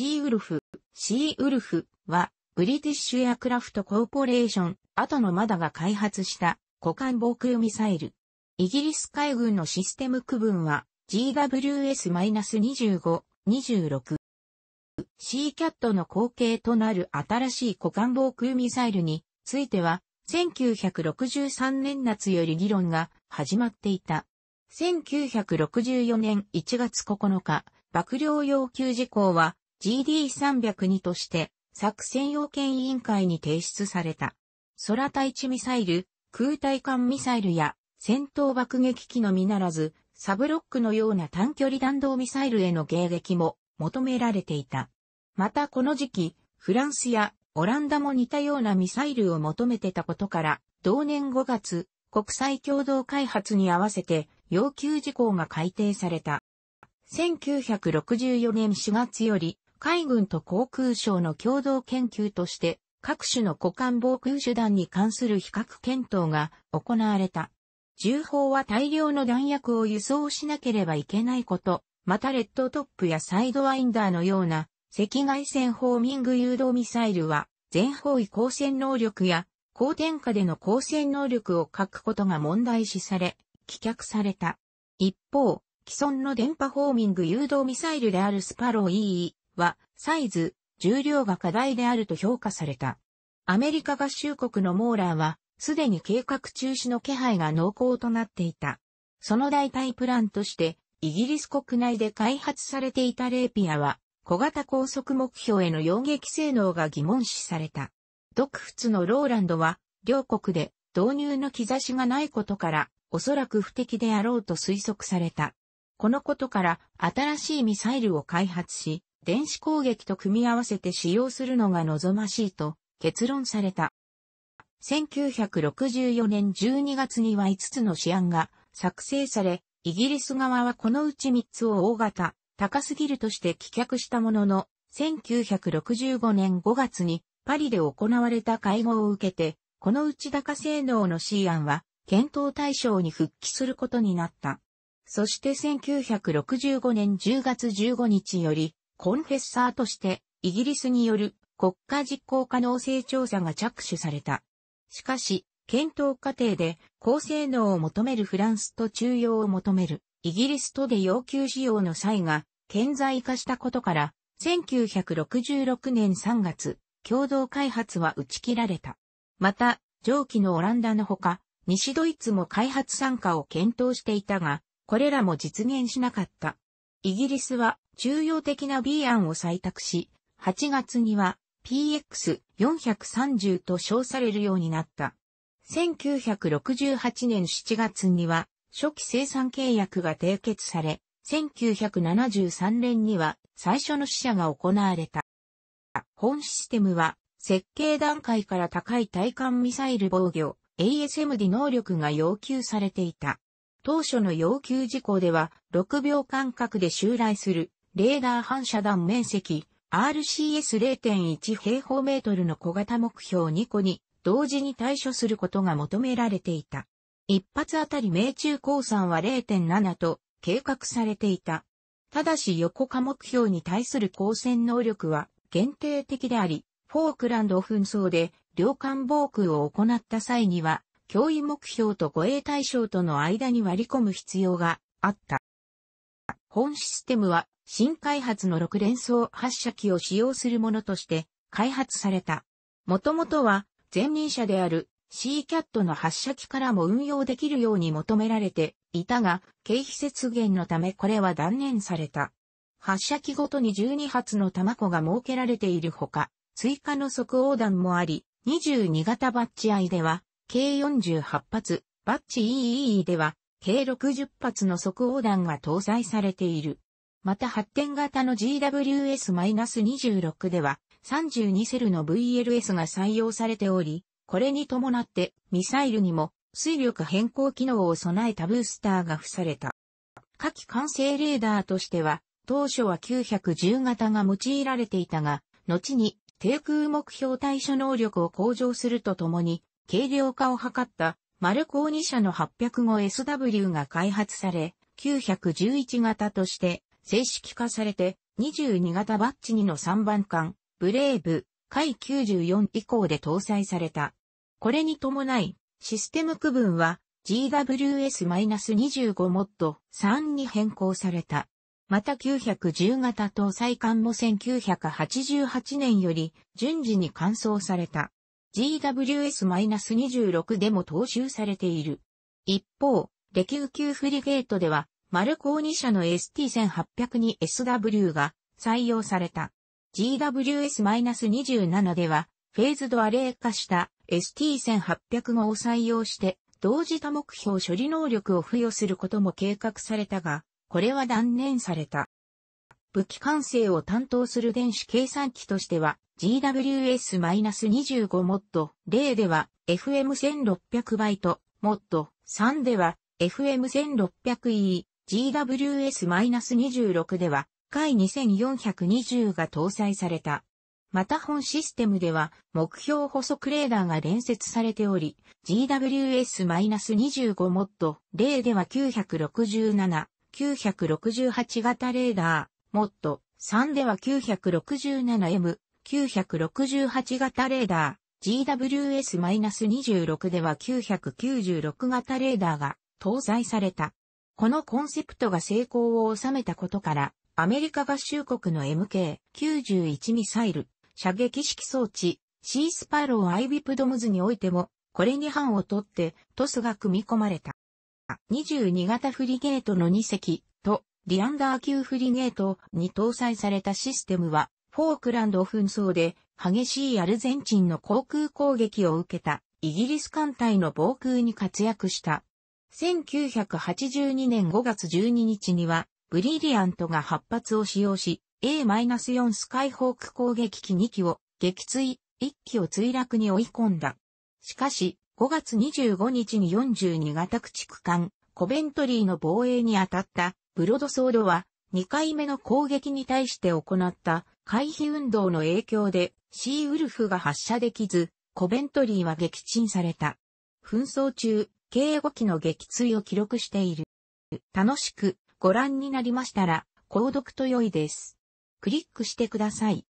シーウルフ、シーウルフは、ブリティッシュエアクラフトコーポレーション、後のマダが開発した股間防空ミサイル。イギリス海軍のシステム区分は GWS-25、26。シーキャットの後継となる新しい股間防空ミサイルについては、1963年夏より議論が始まっていた。1964年1月9日、幕僚要求事項は GD302 として作戦要件委員会に提出された。空対地ミサイル、空対艦ミサイルや戦闘爆撃機のみならず、サブロックのような短距離弾道ミサイルへの迎撃も求められていた。またこの時期、フランスやオランダも似たようなミサイルを求めてたことから、同年5月、国際共同開発に合わせて要求事項が改定された。1964年4月より海軍と航空省の共同研究として、各種の股間防空手段に関する比較検討が行われた。重砲は大量の弾薬を輸送しなければいけないこと、またレッドトップやサイドワインダーのような赤外線ホーミング誘導ミサイルは全方位光線能力や高点下での光線能力を欠くことが問題視され、棄却された。一方、既存の電波ホーミング誘導ミサイルであるスパロー EE は、サイズ、重量が課題であると評価された。アメリカ合衆国のモーラーは、すでに計画中止の気配が濃厚となっていた。その代替プランとして、イギリス国内で開発されていたレーピアは、小型高速目標への容撃性能が疑問視された。独仏のローランドは、両国で導入の兆しがないことから、おそらく不適であろうと推測された。このことから、新しいミサイルを開発し、電子攻撃と組み合わせて使用するのが望ましいと結論された。1964年12月には5つの試案が作成され、イギリス側はこのうち3つを大型、高すぎるとして棄却したものの、1965年5月にパリで行われた会合を受けて、この内高性能の C 案は検討対象に復帰することになった。そして1965年10月15日よりコンフェッサーとして、イギリスによる国家実行可能性調査が着手された。しかし、検討過程で高性能を求めるフランスと中央を求めるイギリスとで要求使用の際が顕在化したことから、1966年3月、共同開発は打ち切られた。また、上記のオランダのほか、西ドイツも開発参加を検討していたが、これらも実現しなかった。イギリスは重要的な B 案を採択し、8月には PX430 と称されるようになった。1968年7月には初期生産契約が締結され、1973年には最初の試写が行われた。本システムは設計段階から高い対艦ミサイル防御 ASMD 能力が要求されていた。当初の要求事項では6秒間隔で襲来するレーダー反射弾面積 RCS0.1 平方メートルの小型目標2個に同時に対処することが求められていた。一発あたり命中降参は0.7と計画されていた。ただし横化目標に対する光線能力は限定的であり、フォークランド紛争で領艦防空を行った際には、脅威目標と護衛対象との間に割り込む必要があった。本システムは新開発の6連装発射機を使用するものとして開発された。もともとは前任者である C-CAT の発射機からも運用できるように求められていたが、経費節減のためこれは断念された。発射機ごとに12発の卵が設けられているほか、追加の即横弾もあり、22型バッチ I では、計48発、バッチ EE では、計60発の即横弾が搭載されている。また発展型の GWS-26 では32セルの VLS が採用されており、これに伴ってミサイルにも水力変更機能を備えたブースターが付された。下記完成レーダーとしては、当初は910型が用いられていたが、後に低空目標対処能力を向上するとともに、軽量化を図ったマルコーニ社の 805SW が開発され、911型として正式化されて、22型バッジ2の3番艦、ブレイブ、回94以降で搭載された。これに伴い、システム区分は GWS-25 モッド3に変更された。また910型搭載艦も1988年より順次に換装された。GWS-26 でも踏襲されている。一方、レキュー級フリゲートではマルコーニ社の s t 1 8 0に s w が採用された。GWS-27 では、フェーズドアレイ化した ST1800 号を採用して、同時多目標処理能力を付与することも計画されたが、これは断念された。武器完成を担当する電子計算機としては、GWS-25 モッド0では FM1600 バイト、モッド3では FM1600E、GWS-26 では、回2420が搭載された。また本システムでは目標補足レーダーが連接されており、GWS-25 モッド0では967、968型レーダー、モッド3では 967M、968型レーダー、GWS-26 では996型レーダーが搭載された。このコンセプトが成功を収めたことから、アメリカ合衆国の MK91 ミサイル、射撃式装置、シースパローアイビプドムズにおいても、これに班を取って、トスが組み込まれた。22型フリゲートの2隻と、リアンダー級フリゲートに搭載されたシステムは、フォークランド紛争で激しいアルゼンチンの航空攻撃を受けたイギリス艦隊の防空に活躍した1982年5月12日には、ブリリアントが8発を使用し、A-4 スカイホーク攻撃機2機を撃墜、1機を墜落に追い込んだ。しかし、5月25日に42型駆逐艦、コベントリーの防衛に当たったブロドソードは、2回目の攻撃に対して行った回避運動の影響で、シーウルフが発射できず、コベントリーは撃沈された。紛争中、計5機の撃墜を記録している。楽しくご覧になりましたら、購読と良いです。クリックしてください。